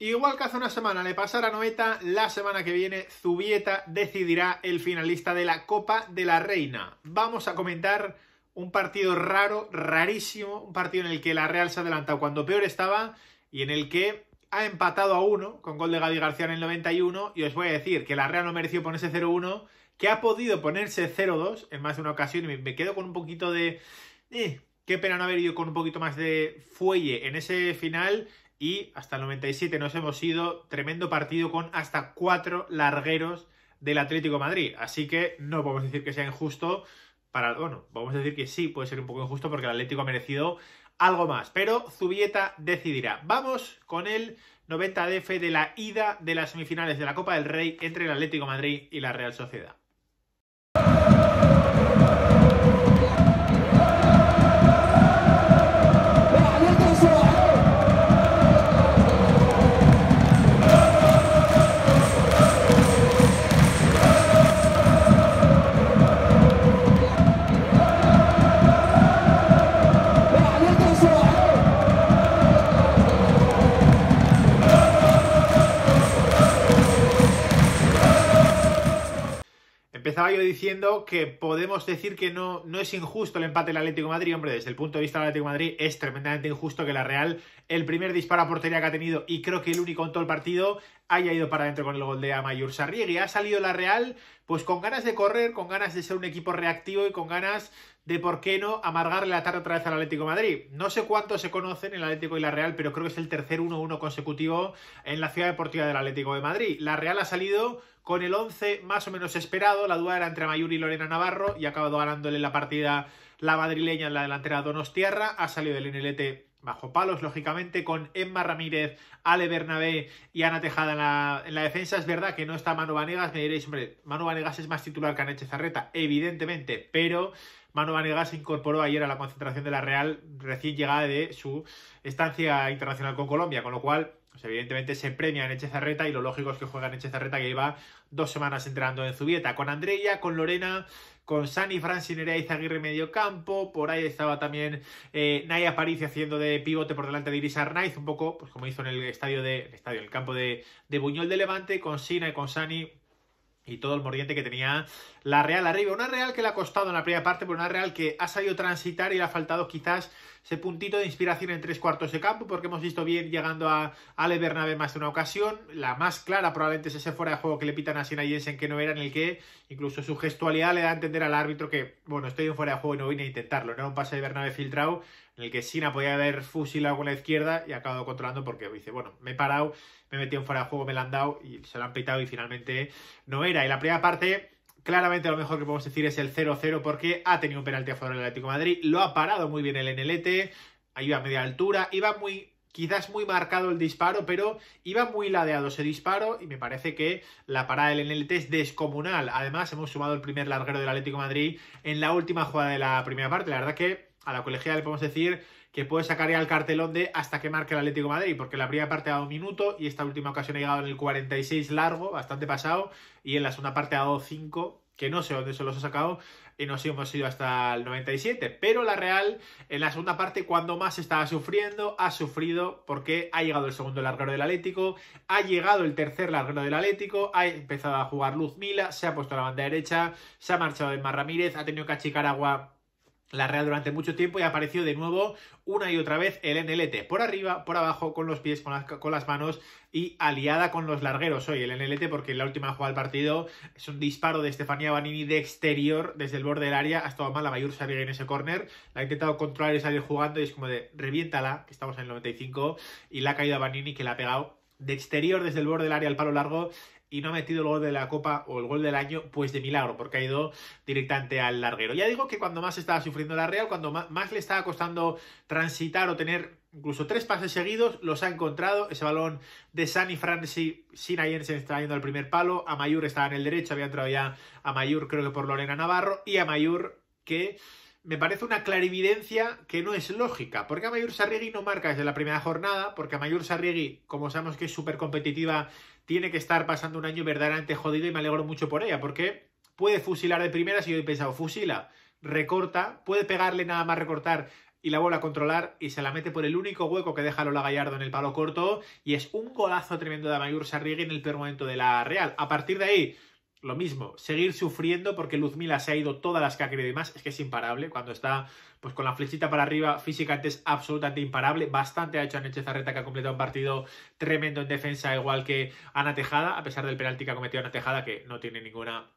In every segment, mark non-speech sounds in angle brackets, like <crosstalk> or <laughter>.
Igual que hace una semana le pasara a Noeta, la semana que viene Zubieta decidirá el finalista de la Copa de la Reina. Vamos a comentar un partido raro, rarísimo, un partido en el que la Real se ha adelantado cuando peor estaba y en el que ha empatado a uno con gol de Gaby García en el 91 y os voy a decir que la Real no mereció ponerse 0-1, que ha podido ponerse 0-2 en más de una ocasión y me quedo con un poquito de... Eh, qué pena no haber ido con un poquito más de fuelle en ese final y hasta el 97 nos hemos ido tremendo partido con hasta cuatro largueros del Atlético Madrid. Así que no podemos decir que sea injusto. Para, bueno, vamos a decir que sí, puede ser un poco injusto porque el Atlético ha merecido algo más. Pero Zubieta decidirá. Vamos con el 90DF de la ida de las semifinales de la Copa del Rey entre el Atlético Madrid y la Real Sociedad. diciendo que podemos decir que no, no es injusto el empate del Atlético de Madrid. Hombre, desde el punto de vista del Atlético Madrid es tremendamente injusto que la Real, el primer disparo a portería que ha tenido y creo que el único en todo el partido, haya ido para adentro con el gol de Amayur y Ha salido la Real pues con ganas de correr, con ganas de ser un equipo reactivo y con ganas de por qué no amargarle la tarde otra vez al Atlético Madrid. No sé cuánto se conocen, el Atlético y la Real, pero creo que es el tercer 1-1 consecutivo en la ciudad deportiva del Atlético de Madrid. La Real ha salido con el 11 más o menos esperado, la duda era entre Mayuri y Lorena Navarro y ha acabado ganándole la partida la madrileña en la delantera Donostierra, ha salido el NLT bajo palos, lógicamente, con Emma Ramírez, Ale Bernabé y Ana Tejada en la, en la defensa. Es verdad que no está Manu Vanegas, me diréis, hombre, Manu Vanegas es más titular que Aneche Zarreta, evidentemente, pero Manu Vanegas se incorporó ayer a la concentración de la Real recién llegada de su estancia internacional con Colombia, con lo cual pues evidentemente se premia en Echezarreta y lo lógico es que juega en Echezarreta que lleva dos semanas entrenando en Zubieta. Con Andrea, con Lorena, con Sani, Franci, Nerea Izaguirre medio campo. Por ahí estaba también eh, Naya París haciendo de pivote por delante de Iris Arnaiz. Un poco pues como hizo en el estadio de, el estadio, el campo de, de Buñol de Levante. Con Sina y con Sani y todo el mordiente que tenía la Real arriba. Una Real que le ha costado en la primera parte, pero una Real que ha sabido transitar y le ha faltado quizás ese puntito de inspiración en tres cuartos de campo, porque hemos visto bien llegando a Ale Bernabé más de una ocasión. La más clara probablemente es ese fuera de juego que le pitan a Sina Jensen, que no era en el que incluso su gestualidad le da a entender al árbitro que, bueno, estoy en fuera de juego y no vine a intentarlo. No era un pase de Bernabé filtrado, en el que Sina podía haber fusilado con la izquierda y ha acabado controlando porque dice, bueno, me he parado, me he metido en fuera de juego, me la han dado y se lo han pitado y finalmente no era. Y la primera parte, claramente lo mejor que podemos decir es el 0-0 porque ha tenido un penalti a favor del Atlético Madrid, lo ha parado muy bien el ahí iba a media altura, iba muy quizás muy marcado el disparo, pero iba muy ladeado ese disparo y me parece que la parada del NLT es descomunal. Además, hemos sumado el primer larguero del Atlético Madrid en la última jugada de la primera parte. La verdad que a la colegial le podemos decir que puede sacar ya el cartelón de hasta que marque el Atlético Madrid, porque la primera parte ha dado un minuto y esta última ocasión ha llegado en el 46 largo, bastante pasado, y en la segunda parte ha dado 5, que no sé dónde se los ha sacado, y nos hemos ido hasta el 97. Pero la Real, en la segunda parte, cuando más estaba sufriendo, ha sufrido porque ha llegado el segundo larguero del Atlético, ha llegado el tercer larguero del Atlético, ha empezado a jugar Luz Mila, se ha puesto a la banda derecha, se ha marchado de Ramírez, ha tenido que achicar agua la Real durante mucho tiempo y apareció de nuevo una y otra vez el NLT por arriba, por abajo, con los pies, con las, manos y aliada con los largueros hoy el NLT porque en la última jugada del partido es un disparo de Estefanía Banini de exterior desde el borde del área, ha estado mal la mayor salida en ese córner, la ha intentado controlar y salir jugando y es como de reviéntala, que estamos en el 95 y la ha caído a Banini que la ha pegado de exterior desde el borde del área al palo largo y no ha metido el gol de la Copa o el gol del año, pues de milagro, porque ha ido directamente al larguero. Ya digo que cuando más estaba sufriendo la Real, cuando más le estaba costando transitar o tener incluso tres pases seguidos, los ha encontrado. Ese balón de Sani sin ayer se está yendo al primer palo. Amayur estaba en el derecho, había entrado ya Mayur creo que por Lorena Navarro. Y Amayur que me parece una clarividencia que no es lógica. Porque Amayur Sarriegi no marca desde la primera jornada, porque Amayur Sarriegi, como sabemos que es súper competitiva tiene que estar pasando un año verdaderamente jodido y me alegro mucho por ella, porque puede fusilar de primera, si yo he pensado, fusila, recorta, puede pegarle nada más recortar y la bola a controlar y se la mete por el único hueco que deja Lola Gallardo en el palo corto y es un golazo tremendo de Amayur Sarrigui en el peor momento de la Real. A partir de ahí, lo mismo, seguir sufriendo porque Luzmila se ha ido todas las que ha querido y más, es que es imparable, cuando está pues con la flechita para arriba, físicamente es absolutamente imparable, bastante ha hecho Aneche Zarreta que ha completado un partido tremendo en defensa, igual que Ana Tejada, a pesar del penalti que ha cometido Ana Tejada, que no tiene ninguna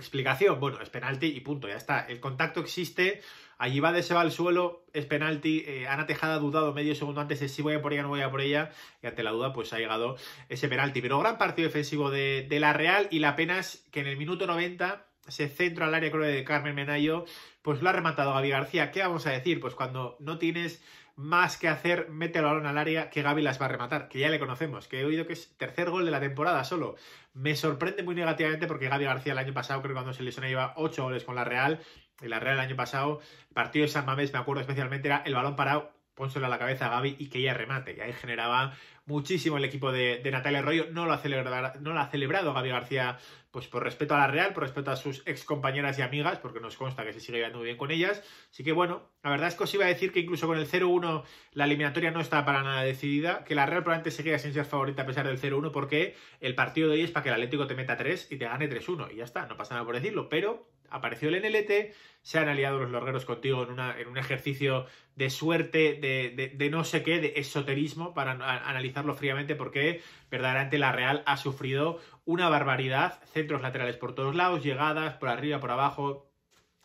Explicación, bueno, es penalti y punto, ya está. El contacto existe, Allí va de se va al suelo, es penalti, eh, Ana Tejada ha dudado medio segundo antes de si voy a por ella o no voy a por ella, y ante la duda pues ha llegado ese penalti. Pero gran partido defensivo de, de, la Real y la pena es que en el minuto 90 ese centro al área que de Carmen Menayo, pues lo ha rematado Gaby García. ¿Qué vamos a decir? Pues cuando no tienes más que hacer, mete el balón al área que Gaby las va a rematar, que ya le conocemos, que he oído que es tercer gol de la temporada solo. Me sorprende muy negativamente porque Gaby García el año pasado, creo que cuando se lesiona iba 8 goles con la Real, en la Real el año pasado, partido de San Mamés, me acuerdo especialmente, era el balón parado, pónselo a la cabeza a Gaby y que ella remate, y ahí generaba muchísimo el equipo de, Natalia Arroyo. No lo, ha celebrado, no ha celebrado Gaby García, pues por respeto a la Real, por respeto a sus ex compañeras y amigas, porque nos consta que se sigue llevando muy bien con ellas. Así que bueno, la verdad es que os iba a decir que incluso con el 0-1 la eliminatoria no está para nada decidida, que la Real probablemente seguía sin ser favorita a pesar del 0-1, porque el partido de hoy es para que el Atlético te meta 3 y te gane 3-1. Y ya está, no pasa nada por decirlo, pero apareció el NLT, se han aliado los lorgueros contigo en, un ejercicio de suerte, de, no sé qué, de esoterismo, para analizarlo fríamente, porque verdaderamente la Real ha sufrido una barbaridad, centros laterales por todos lados, llegadas por arriba, por abajo,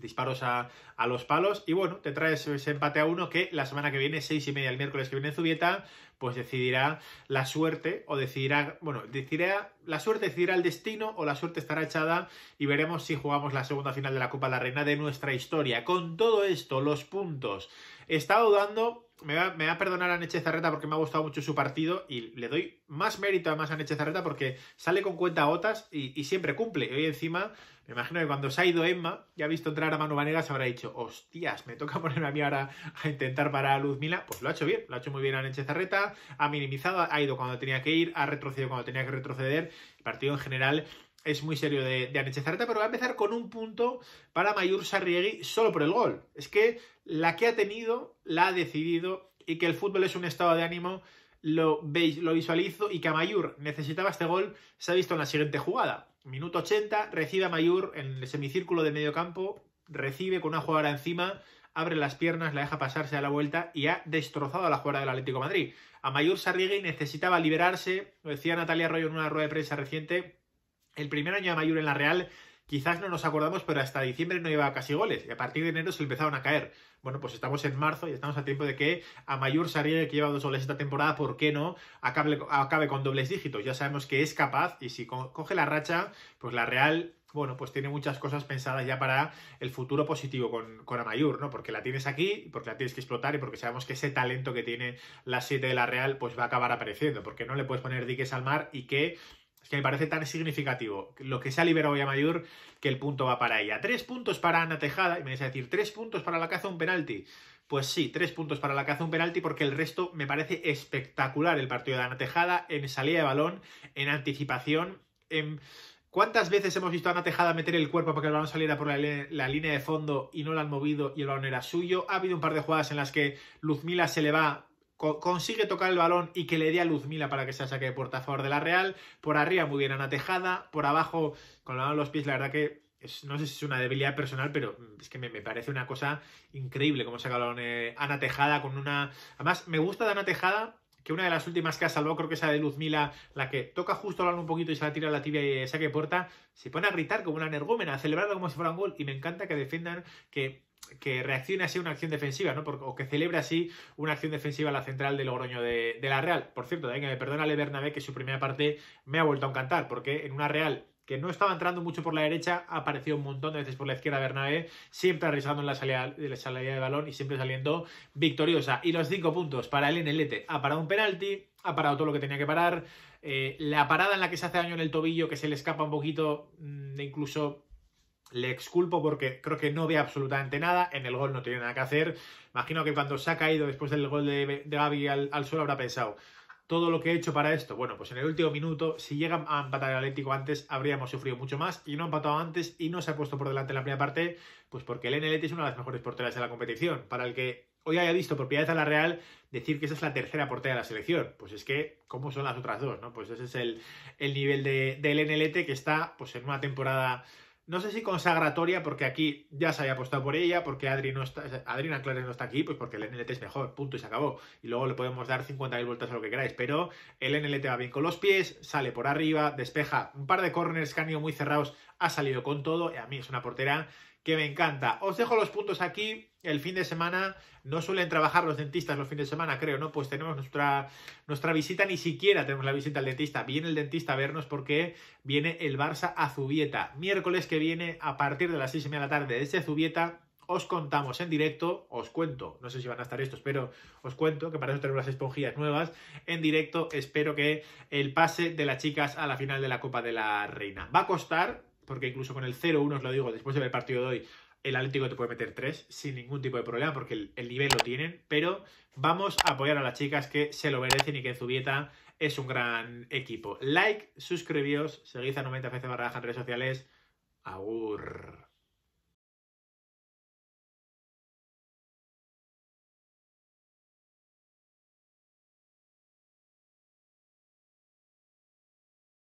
disparos a, los palos. Y bueno, te traes ese empate a uno que la semana que viene, seis y media, el miércoles que viene en Zubieta, pues decidirá la suerte o decidirá, bueno, decidirá, la suerte decidirá el destino o la suerte estará echada y veremos si jugamos la segunda final de la Copa de la Reina de nuestra historia. Con todo esto, los puntos estado dudando, me va, me va a perdonar a Zarreta porque me ha gustado mucho su partido y le doy más mérito además a Zarreta porque sale con cuenta gotas y, y, siempre cumple. Y hoy encima, me imagino que cuando se ha ido Emma ya ha visto entrar a Manu Vanegas habrá dicho, hostias, me toca <laughs> ponerme a mí ahora a intentar parar a Mila. Pues lo ha hecho bien, lo ha hecho muy bien a Zarreta. ha minimizado, ha ido cuando tenía que ir, ha retrocedido cuando tenía que retroceder. El partido en general es muy serio de, de Zareta, pero va a empezar con un punto para Mayur Sarriegui solo por el gol. Es que la que ha tenido la ha decidido y que el fútbol es un estado de ánimo, lo, veis, lo visualizo y que a Mayur necesitaba este gol, se ha visto en la siguiente jugada. Minuto 80, recibe a Mayur en el semicírculo de medio campo, recibe con una jugadora encima, abre las piernas, la deja pasarse a la vuelta y ha destrozado a la jugada del Atlético Madrid. A Mayur Sarriegui necesitaba liberarse, lo decía Natalia Arroyo en una rueda de prensa reciente, el primer año de Mayur en la Real quizás no nos acordamos, pero hasta diciembre no llevaba casi goles y a partir de enero se empezaron a caer. Bueno, pues estamos en marzo y estamos a tiempo de que a Mayur saliera que lleva dos goles esta temporada, ¿por qué no? Acabe, con dobles dígitos. Ya sabemos que es capaz y si coge la racha, pues la Real bueno, pues tiene muchas cosas pensadas ya para el futuro positivo con, con Amayur, ¿no? Porque la tienes aquí, porque la tienes que explotar y porque sabemos que ese talento que tiene la 7 de la Real, pues va a acabar apareciendo, porque no le puedes poner diques al mar y que es que me parece tan significativo lo que se ha liberado Mayor que el punto va para ella. Tres puntos para Ana Tejada, y me vais a decir, tres puntos para la caza un penalti. Pues sí, tres puntos para la caza un penalti porque el resto me parece espectacular el partido de Ana Tejada en salida de balón, en anticipación, en... ¿Cuántas veces hemos visto a Ana Tejada meter el cuerpo para que el balón saliera por la, línea de fondo y no lo han movido y el balón era suyo? Ha habido un par de jugadas en las que Luzmila se le va consigue tocar el balón y que le dé a Luzmila para que se saque de puerta a favor de la Real. Por arriba muy bien Ana Tejada, por abajo con la mano de los pies, la verdad que no sé si es una debilidad personal, pero es que me, parece una cosa increíble cómo saca el balón eh, Ana Tejada con una... Además, me gusta de Ana Tejada que una de las últimas que ha salvado creo que es la de Luzmila, la que toca justo el balón un poquito y se la tira a la tibia y saque de puerta, se pone a gritar como una energúmena, a celebrarlo como si fuera un gol y me encanta que defiendan que que reaccione así a una acción defensiva, ¿no? o que celebre así una acción defensiva a la central de Logroño de, la Real. Por cierto, eh, perdónale Bernabé que su primera parte me ha vuelto a encantar, porque en una Real que no estaba entrando mucho por la derecha, apareció un montón de veces por la izquierda Bernabé, siempre arriesgando en la salida, la de balón y siempre saliendo victoriosa. Y los cinco puntos para el NLT. Ha parado un penalti, ha parado todo lo que tenía que parar. Eh, la parada en la que se hace daño en el tobillo, que se le escapa un poquito, mm, e incluso le exculpo porque creo que no ve absolutamente nada. En el gol no tiene nada que hacer. Imagino que cuando se ha caído después del gol de, de al, suelo habrá pensado todo lo que he hecho para esto. Bueno, pues en el último minuto, si llega a empatar el Atlético antes, habríamos sufrido mucho más y no ha empatado antes y no se ha puesto por delante en la primera parte, pues porque el NLT es una de las mejores porteras de la competición. Para el que hoy haya visto propiedad a la Real, decir que esa es la tercera portera de la selección, pues es que, ¿cómo son las otras dos? no Pues ese es el, nivel del NLT que está pues en una temporada no sé si consagratoria, porque aquí ya se había apostado por ella, porque Adri no está, Adriana Clares no está aquí, pues porque el NLT es mejor, punto, y se acabó. Y luego le podemos dar 50.000 vueltas a lo que queráis, pero el NLT va bien con los pies, sale por arriba, despeja un par de corners que han ido muy cerrados, ha salido con todo, y a mí es una portera que me encanta. Os dejo los puntos aquí. El fin de semana no suelen trabajar los dentistas los fines de semana, creo, ¿no? Pues tenemos nuestra, nuestra visita, ni siquiera tenemos la visita al dentista. Viene el dentista a vernos porque viene el Barça a Zubieta. Miércoles que viene, a partir de las seis y media de la tarde, desde Zubieta, os contamos en directo, os cuento, no sé si van a estar estos, pero os cuento que para eso tenemos las esponjillas nuevas. En directo espero que el pase de las chicas a la final de la Copa de la Reina. Va a costar, porque incluso con el 0-1, os lo digo, después de ver partido de hoy, el Atlético te puede meter 3 sin ningún tipo de problema porque el, nivel lo tienen, pero vamos a apoyar a las chicas que se lo merecen y que en Zubieta es un gran equipo. Like, suscribíos, seguid a 90 FC barra en redes sociales. Agur.